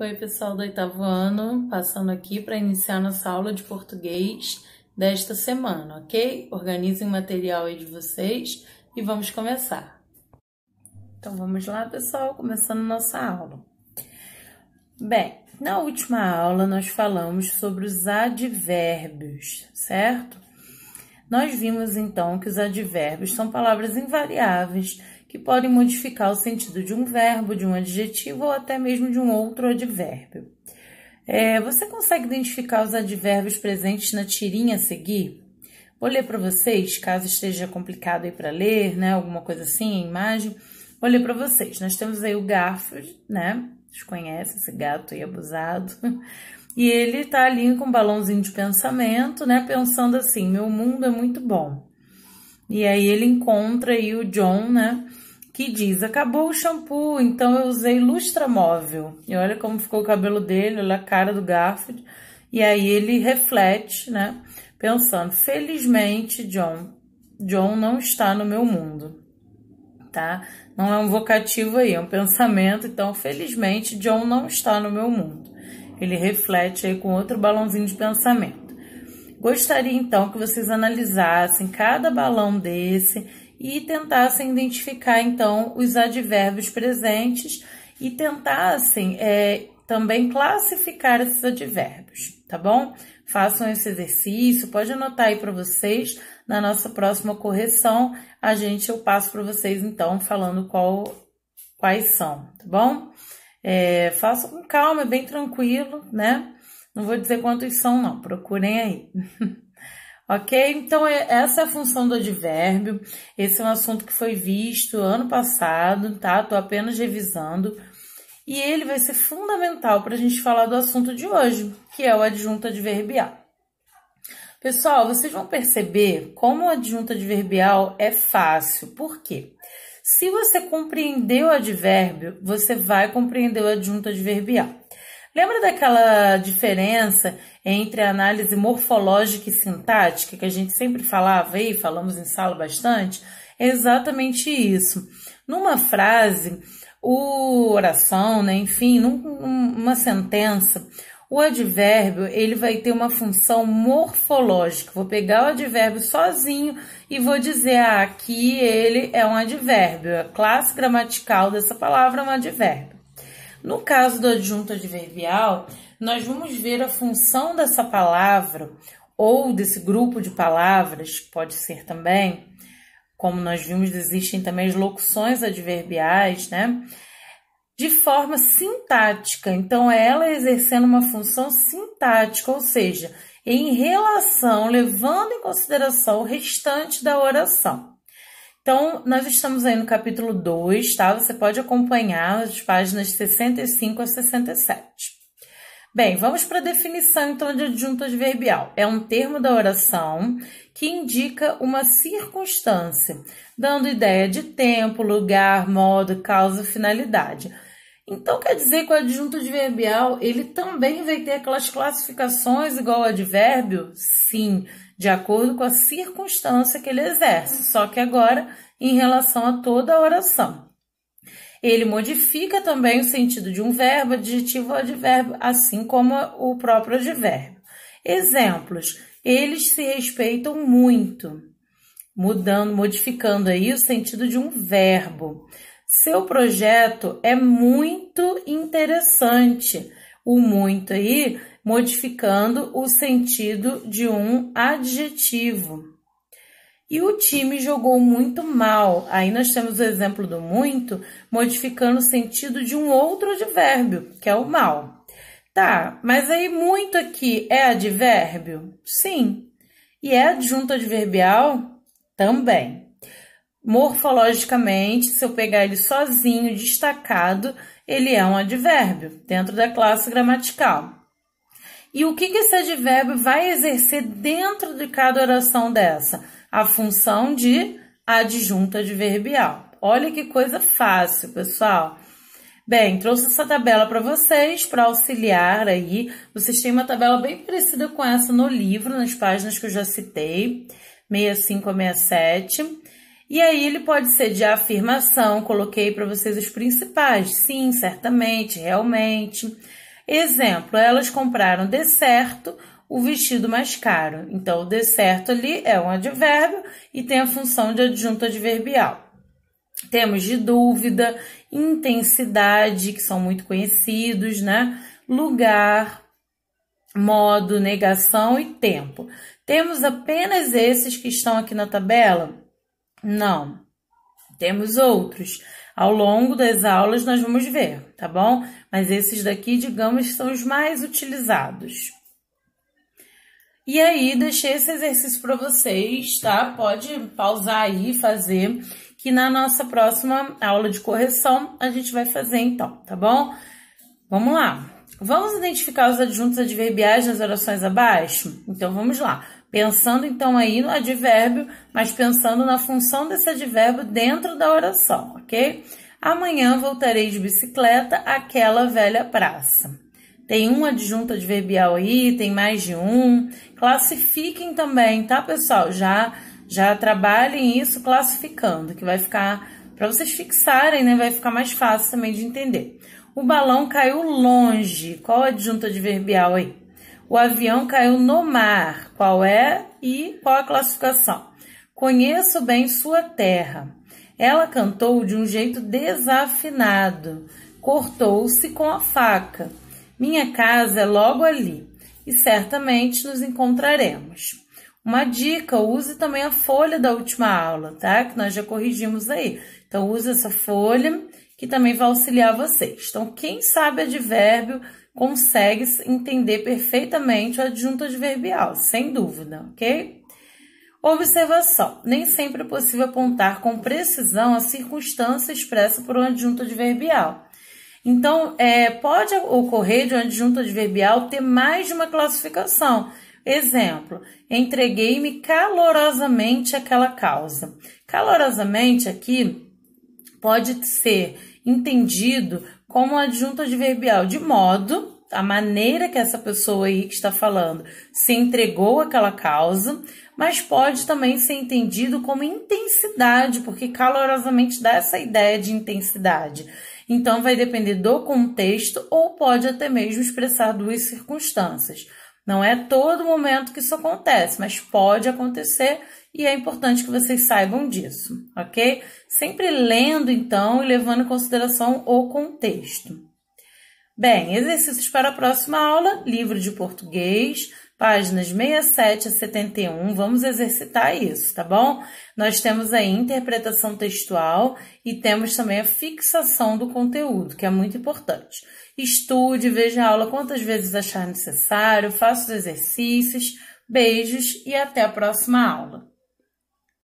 Oi, pessoal do oitavo ano, passando aqui para iniciar nossa aula de português desta semana, ok? Organizem o material aí de vocês e vamos começar. Então vamos lá, pessoal, começando nossa aula. Bem, na última aula nós falamos sobre os advérbios, certo? Nós vimos então que os advérbios são palavras invariáveis que podem modificar o sentido de um verbo, de um adjetivo ou até mesmo de um outro advérbio. É, você consegue identificar os advérbios presentes na tirinha a seguir? Vou ler para vocês, caso esteja complicado aí para ler, né? Alguma coisa assim, a imagem. Vou ler para vocês. Nós temos aí o Garfield, né? Vocês conhecem esse gato aí abusado. E ele está ali com um balãozinho de pensamento, né? Pensando assim: meu mundo é muito bom. E aí ele encontra aí o John, né? Que diz: acabou o shampoo, então eu usei lustra móvel. E olha como ficou o cabelo dele, olha a cara do Garfield. E aí ele reflete, né? Pensando: felizmente, John, John não está no meu mundo, tá? Não é um vocativo aí, é um pensamento. Então, felizmente, John não está no meu mundo. Ele reflete aí com outro balãozinho de pensamento. Gostaria então que vocês analisassem cada balão desse e tentassem identificar então os advérbios presentes e tentassem é, também classificar esses advérbios, tá bom? Façam esse exercício, pode anotar aí para vocês. Na nossa próxima correção, a gente eu passo para vocês então falando qual, quais são, tá bom? É, faça com calma, é bem tranquilo, né? Não vou dizer quantos são, não, procurem aí. ok? Então, é, essa é a função do advérbio. Esse é um assunto que foi visto ano passado, tá? Tô apenas revisando. E ele vai ser fundamental para a gente falar do assunto de hoje, que é o adjunto adverbial. Pessoal, vocês vão perceber como o adjunto adverbial é fácil. Por quê? Se você compreendeu o advérbio, você vai compreender o adjunto adverbial. Lembra daquela diferença entre análise morfológica e sintática que a gente sempre falava e falamos em sala bastante? É exatamente isso. Numa frase, o oração, né, enfim, num, numa sentença, o advérbio ele vai ter uma função morfológica. Vou pegar o advérbio sozinho e vou dizer ah, aqui ele é um advérbio. A classe gramatical dessa palavra é um advérbio. No caso do adjunto adverbial, nós vamos ver a função dessa palavra ou desse grupo de palavras, pode ser também, como nós vimos, existem também as locuções adverbiais, né? De forma sintática. Então, ela é exercendo uma função sintática, ou seja, em relação, levando em consideração o restante da oração. Então, nós estamos aí no capítulo 2, tá? Você pode acompanhar as páginas 65 a 67. Bem, vamos para a definição então de adjunto adverbial. É um termo da oração que indica uma circunstância, dando ideia de tempo, lugar, modo, causa, finalidade. Então, quer dizer que o adjunto adverbial, ele também vai ter aquelas classificações igual ao advérbio? Sim, de acordo com a circunstância que ele exerce, só que agora em relação a toda a oração. Ele modifica também o sentido de um verbo, adjetivo ou advérbio, assim como o próprio advérbio. Exemplos: eles se respeitam muito, mudando, modificando aí o sentido de um verbo. Seu projeto é muito interessante. O muito aí modificando o sentido de um adjetivo. E o time jogou muito mal. Aí nós temos o exemplo do muito modificando o sentido de um outro advérbio, que é o mal. Tá, mas aí muito aqui é advérbio? Sim. E é adjunto adverbial? Também. Morfologicamente, se eu pegar ele sozinho, destacado, ele é um advérbio dentro da classe gramatical. E o que, esse advérbio vai exercer dentro de cada oração dessa? A função de adjunto adverbial. Olha que coisa fácil, pessoal. Bem, trouxe essa tabela para vocês, para auxiliar aí. Vocês têm uma tabela bem parecida com essa no livro, nas páginas que eu já citei, 65 a 67. E aí ele pode ser de afirmação, coloquei para vocês os principais. Sim, certamente, realmente. Exemplo, elas compraram de certo o vestido mais caro. Então, o de certo ali é um advérbio e tem a função de adjunto adverbial. Temos de dúvida, intensidade, que são muito conhecidos, né? Lugar, modo, negação e tempo. Temos apenas esses que estão aqui na tabela não. Temos outros. Ao longo das aulas nós vamos ver, tá bom? Mas esses daqui, digamos, são os mais utilizados. E aí, deixei esse exercício para vocês, tá? Pode pausar aí e fazer, que na nossa próxima aula de correção a gente vai fazer então, tá bom? Vamos lá. Vamos identificar os adjuntos adverbiais nas orações abaixo? Então vamos lá. Pensando então aí no advérbio, mas pensando na função desse advérbio dentro da oração, ok? Amanhã voltarei de bicicleta àquela velha praça. Tem um adjunto adverbial aí, tem mais de um. Classifiquem também, tá, pessoal? Já já trabalhem isso classificando, que vai ficar para vocês fixarem, né? Vai ficar mais fácil também de entender. O balão caiu longe. Qual adjunto adverbial aí? O avião caiu no mar. Qual é e qual a classificação? Conheço bem sua terra. Ela cantou de um jeito desafinado. Cortou-se com a faca. Minha casa é logo ali e certamente nos encontraremos. Uma dica, use também a folha da última aula, tá? Que nós já corrigimos aí. Então, use essa folha que também vai auxiliar vocês. Então, quem sabe advérbio consegue entender perfeitamente o adjunto adverbial, sem dúvida, ok? Observação: nem sempre é possível apontar com precisão a circunstância expressa por um adjunto adverbial. Então, é, pode ocorrer de um adjunto adverbial ter mais de uma classificação. Exemplo: entreguei-me calorosamente àquela causa. Calorosamente aqui pode ser entendido como adjunto adverbial, de modo a maneira que essa pessoa aí que está falando se entregou àquela causa, mas pode também ser entendido como intensidade, porque calorosamente dá essa ideia de intensidade. Então vai depender do contexto ou pode até mesmo expressar duas circunstâncias. Não é todo momento que isso acontece, mas pode acontecer e é importante que vocês saibam disso, ok? Sempre lendo, então, e levando em consideração o contexto. Bem, exercícios para a próxima aula: livro de português, páginas 67 a 71. Vamos exercitar isso, tá bom? Nós temos a interpretação textual e temos também a fixação do conteúdo, que é muito importante. Estude, veja a aula quantas vezes achar necessário, faça os exercícios. Beijos e até a próxima aula.